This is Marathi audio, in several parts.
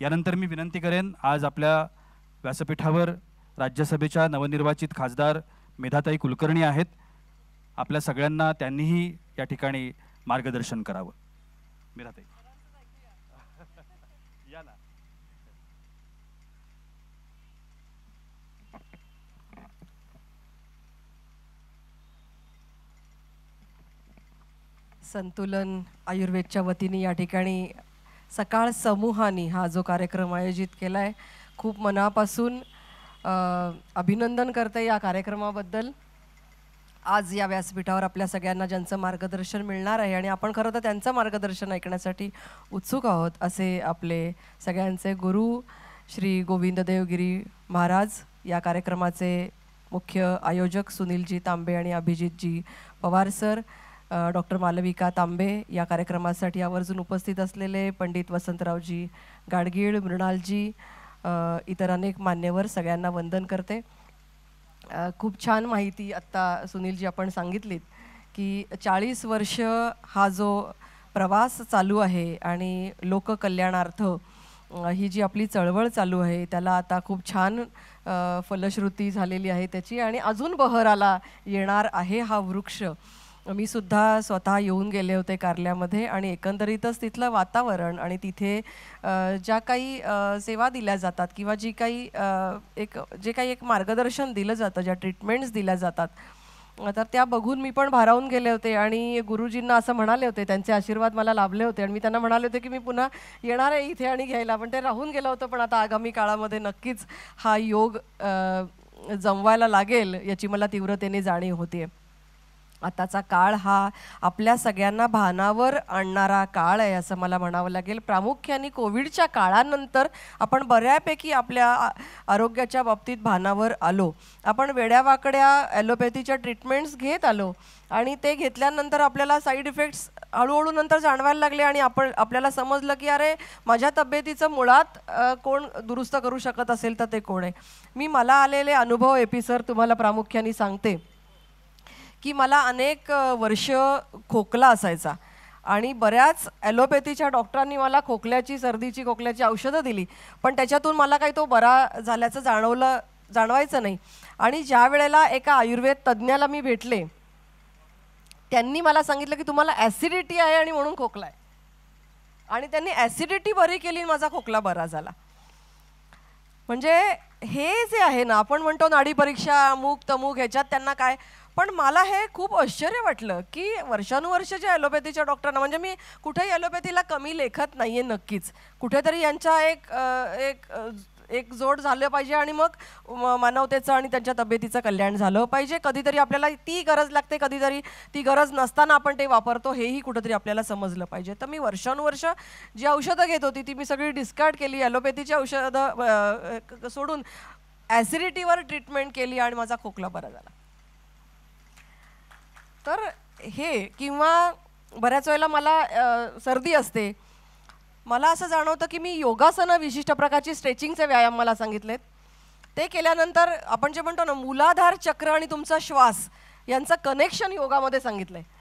यानंतर मी विनंती करेन आज आपल्या व्यासपीठावर राज्यसभेच्या नवनिर्वाचित खासदार मेधाताई कुलकर्णी आहेत आपल्या सगळ्यांना त्यांनीही या ठिकाणी मार्गदर्शन करावं मेधाताई संतुलन आयुर्वेदच्या वतीने या ठिकाणी सकाळ समूहानी हा जो कार्यक्रम आयोजित केला आहे खूप मनापासून अभिनंदन करते या कार्यक्रमाबद्दल आज या व्यासपीठावर आपल्या सगळ्यांना ज्यांचं मार्गदर्शन मिळणार आहे आणि आपण खरं तर त्यांचं मार्गदर्शन ऐकण्यासाठी उत्सुक आहोत असे आपले सगळ्यांचे गुरु श्री गोविंद देवगिरी महाराज या कार्यक्रमाचे मुख्य आयोजक सुनीलजी तांबे आणि अभिजितजी पवार सर डॉक्टर मालविका तांबे या कार्यक्रमासाठी आवर्जून उपस्थित असलेले पंडित वसंतरावजी गाडगीळ मृणालजी इतर अनेक मान्यवर सगळ्यांना वंदन करते खूप छान माहिती आत्ता सुनीलजी आपण सांगितलीत की चाळीस वर्ष हा जो प्रवास चालू आहे आणि लोककल्याणार्थ ही जी आपली चळवळ चालू आहे त्याला आता खूप छान फलश्रुती झालेली आहे त्याची आणि अजून बहराला येणार आहे हा वृक्ष हो. मी सुद्धा स्वतः येऊन गेले होते कारल्यामध्ये आणि एकंदरीतच तिथलं वातावरण आणि तिथे ज्या काही सेवा दिल्या जातात किंवा जी काही एक जे काही एक मार्गदर्शन दिलं जातं ज्या ट्रीटमेंट्स दिल्या जातात तर त्या बघून मी पण भारावून गेले होते आणि गुरुजींना असं म्हणाले होते त्यांचे आशीर्वाद मला लाभले होते आणि मी त्यांना म्हणाले होते की मी पुन्हा येणार आहे इथे आणि घ्यायला पण ते राहून गेलं होतं पण आता आगामी काळामध्ये नक्कीच हा योग जमवायला लागेल याची मला तीव्रतेने जाणीव होती आताचा काळ हा आपल्या सगळ्यांना भानावर आणणारा काळ आहे असं मला म्हणावं लागेल प्रामुख्याने कोविडच्या काळानंतर आपण बऱ्यापैकी आपल्या आरोग्याच्या बाबतीत भानावर आलो आपण वेड्यावाकड्या ॲलोपॅथीच्या ट्रीटमेंट्स घेत आलो आणि ते घेतल्यानंतर आपल्याला साईड इफेक्ट्स हळूहळू नंतर जाणवायला लागले आणि आपण आपल्याला समजलं की अरे माझ्या तब्येतीचं मुळात कोण दुरुस्त करू शकत असेल तर ते कोण आहे मी मला आलेले अनुभव सर तुम्हाला प्रामुख्याने सांगते की मला अनेक वर्ष खोकला असायचा आणि बऱ्याच ॲलोपॅथीच्या डॉक्टरांनी मला खोकल्याची सर्दीची खोकल्याची औषधं दिली पण त्याच्यातून मला काही तो बरा झाल्याचं जाणवलं जाणवायचं नाही आणि ज्या वेळेला एका आयुर्वेद तज्ज्ञाला मी भेटले त्यांनी मला सांगितलं की तुम्हाला ॲसिडिटी आहे आणि म्हणून खोकला आहे आणि त्यांनी ॲसिडिटी बरी केली माझा खोकला बरा झाला म्हणजे हे जे आहे ना आपण म्हणतो नाडी परीक्षा अमुक तमुक ह्याच्यात त्यांना काय पण मला हे खूप आश्चर्य वाटलं की वर्षानुवर्ष जे ॲलोपॅथीच्या डॉक्टरांना म्हणजे मी कुठेही ॲलोपॅथीला कमी लेखत नाही आहे नक्कीच कुठेतरी यांच्या एक एक एक जोड झालं पाहिजे आणि मग मानवतेचं आणि त्यांच्या तब्येतीचं कल्याण झालं पाहिजे कधीतरी आपल्याला ती गरज लागते कधीतरी ती गरज नसताना आपण ते वापरतो हेही कुठंतरी आपल्याला समजलं पाहिजे तर मी वर्षानुवर्ष जी औषधं घेत होती ती मी सगळी डिस्कार्ड केली ॲलोपॅथीची औषधं सोडून ॲसिडिटीवर ट्रीटमेंट केली आणि माझा खोकला बरा झाला तर हे किंवा बऱ्याच वेळेला मला सर्दी असते मला असं जाणवतं की मी योगासनं विशिष्ट प्रकारची स्ट्रेचिंगचे व्यायाम मला सांगितलेत ते केल्यानंतर आपण जे म्हणतो ना मुलाधार चक्र आणि तुमचा श्वास यांचं कनेक्शन योगामध्ये सांगितलं आहे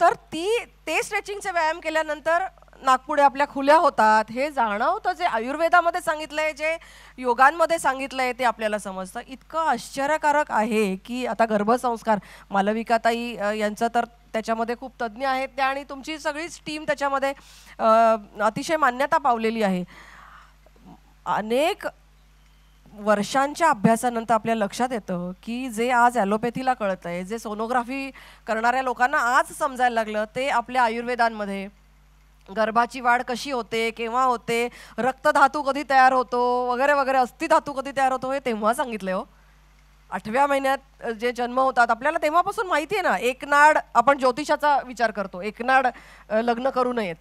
तर ती ते स्ट्रेचिंगचे व्यायाम केल्यानंतर नागपुडे आपल्या खुल्या होतात हे जाणवतं जे आयुर्वेदामध्ये आहे जे योगांमध्ये आहे ते आपल्याला समजतं इतकं आश्चर्यकारक आहे की आता गर्भसंस्कार मालविकाताई यांचं तर त्याच्यामध्ये खूप तज्ज्ञ आहेत त्या आणि तुमची सगळीच टीम त्याच्यामध्ये अतिशय मान्यता पावलेली आहे अनेक वर्षांच्या अभ्यासानंतर आपल्या लक्षात येतं की जे आज ॲलोपॅथीला कळतं आहे जे सोनोग्राफी करणाऱ्या लोकांना आज समजायला लागलं ते आपल्या आयुर्वेदांमध्ये गर्भाची वाढ कशी होते केव्हा होते रक्तधातू कधी तयार होतो वगैरे वगैरे अस्थिधातू कधी तयार होतो हे तेव्हा सांगितले हो आठव्या महिन्यात जे जन्म होतात आपल्याला तेव्हापासून माहिती आहे ना एकनाड आपण ज्योतिषाचा विचार करतो एकनाड लग्न करू नयेत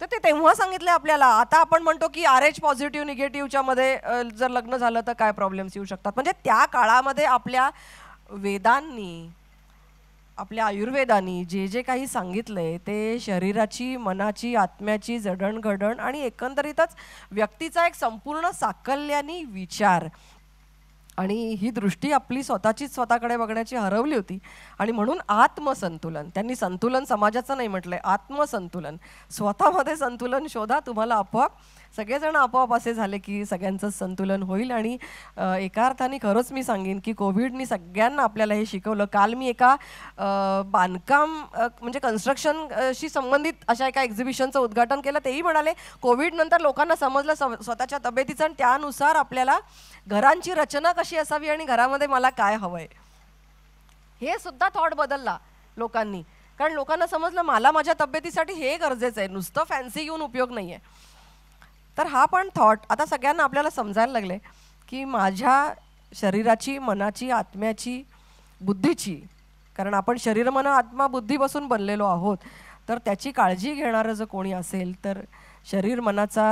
तर ते तेव्हा सांगितलं आपल्याला आता आपण म्हणतो की आर एच पॉझिटिव्ह निगेटिव्हच्या मध्ये जर लग्न झालं तर काय प्रॉब्लेम्स येऊ शकतात म्हणजे त्या काळामध्ये आपल्या वेदांनी आपल्या आयुर्वेदाने जे जे काही सांगितलंय ते शरीराची मनाची आत्म्याची जडणघडण आणि एकंदरीतच व्यक्तीचा एक संपूर्ण साकल्यानी विचार आणि ही दृष्टी आपली स्वतःचीच स्वतःकडे बघण्याची हरवली होती आणि म्हणून आत्मसंतुलन त्यांनी संतुलन समाजाचं नाही म्हटलंय आत्मसंतुलन स्वतःमध्ये संतुलन शोधा तुम्हाला आपोआप सगळेजण आपोआप असे झाले की सगळ्यांचं संतुलन होईल आणि एका अर्थाने खरंच मी सांगेन की कोविडनी सगळ्यांना आपल्याला हे शिकवलं काल मी एका बांधकाम म्हणजे कन्स्ट्रक्शनशी संबंधित अशा एका एक्झिबिशनचं उद्घाटन केलं तेही म्हणाले कोविडनंतर लोकांना समजलं स्वतःच्या तब्येतीचं आणि त्यानुसार आपल्याला घरांची रचना कशी कशी असावी आणि घरामध्ये मला काय हवंय हे सुद्धा थॉट बदलला लोकांनी कारण लोकांना समजलं मला माझ्या तब्येतीसाठी हे गरजेचं आहे नुसतं फॅन्सी घेऊन उपयोग नाही आहे तर हा पण थॉट आता सगळ्यांना आपल्याला समजायला लागले की माझ्या शरीराची मनाची आत्म्याची बुद्धीची कारण आपण शरीर मन आत्मा बुद्धीपासून बनलेलो आहोत तर त्याची काळजी घेणारं जर कोणी असेल तर शरीर मनाचा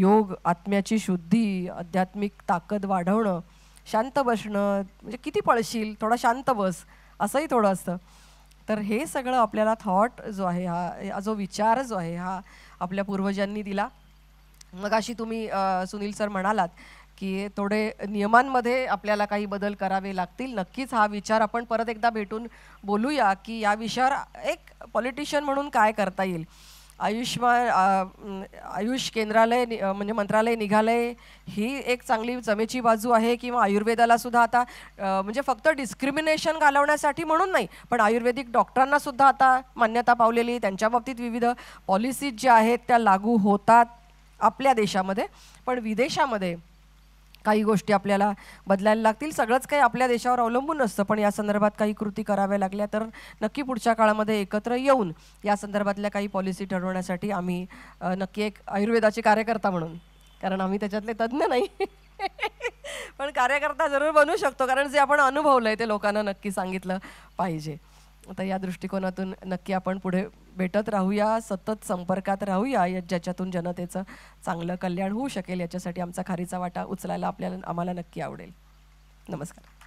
योग आत्म्याची शुद्धी आध्यात्मिक ताकद वाढवणं शांत बसणं म्हणजे किती पळशील थोडा शांत बस असंही थोडं असतं तर हे सगळं आपल्याला थॉट जो आहे हा जो विचार जो आहे हा आपल्या पूर्वजांनी दिला मग अशी तुम्ही सुनील सर म्हणालात की थोडे नियमांमध्ये आपल्याला काही बदल करावे लागतील नक्कीच हा विचार आपण परत एकदा भेटून बोलूया की या विषयावर एक पॉलिटिशियन म्हणून काय करता येईल आयुष्यमान आयुष केंद्रालय म्हणजे मंत्रालय निघालय ही एक चांगली जमेची बाजू आहे किंवा आयुर्वेदाला सुद्धा आता म्हणजे फक्त डिस्क्रिमिनेशन घालवण्यासाठी म्हणून नाही पण आयुर्वेदिक डॉक्टरांना सुद्धा आता मान्यता पावलेली त्यांच्या बाबतीत विविध पॉलिसीज ज्या आहेत त्या लागू होतात आपल्या देशामध्ये पण विदेशामध्ये काही गोष्टी आपल्याला बदलायला लागतील सगळंच काही आपल्या देशावर अवलंबून असतं पण या संदर्भात काही कृती कराव्या लागल्या तर नक्की पुढच्या काळामध्ये एकत्र येऊन या संदर्भातल्या काही पॉलिसी ठरवण्यासाठी आम्ही नक्की एक आयुर्वेदाचे कार्यकर्ता म्हणून कारण आम्ही त्याच्यातले तज्ज्ञ नाही पण कार्यकर्ता जरूर बनू शकतो कारण जे आपण अनुभवलं आहे ते लोकांना नक्की सांगितलं पाहिजे आता या दृष्टिकोनातून नक्की आपण पुढे भेटत राहूया सतत संपर्कात राहूया या ज्याच्यातून जनतेचं चांगलं कल्याण होऊ शकेल याच्यासाठी आमचा खारीचा वाटा उचलायला आपल्याला आम्हाला नक्की आवडेल नमस्कार